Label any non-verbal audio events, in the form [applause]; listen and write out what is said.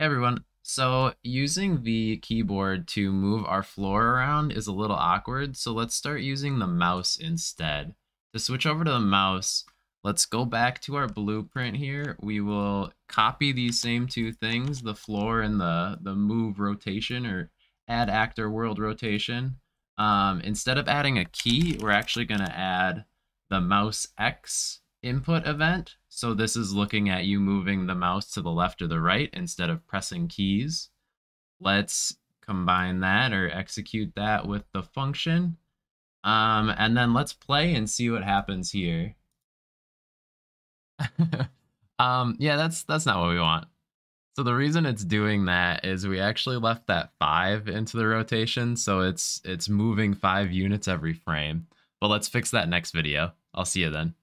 Hey everyone. So using the keyboard to move our floor around is a little awkward, so let's start using the mouse instead. To switch over to the mouse, let's go back to our blueprint here. We will copy these same two things, the floor and the, the move rotation or add actor world rotation. Um, instead of adding a key, we're actually going to add the mouse X input event. So this is looking at you moving the mouse to the left or the right instead of pressing keys. Let's combine that or execute that with the function. Um, and then let's play and see what happens here. [laughs] um, yeah, that's that's not what we want. So the reason it's doing that is we actually left that five into the rotation, so it's it's moving five units every frame. But let's fix that next video. I'll see you then.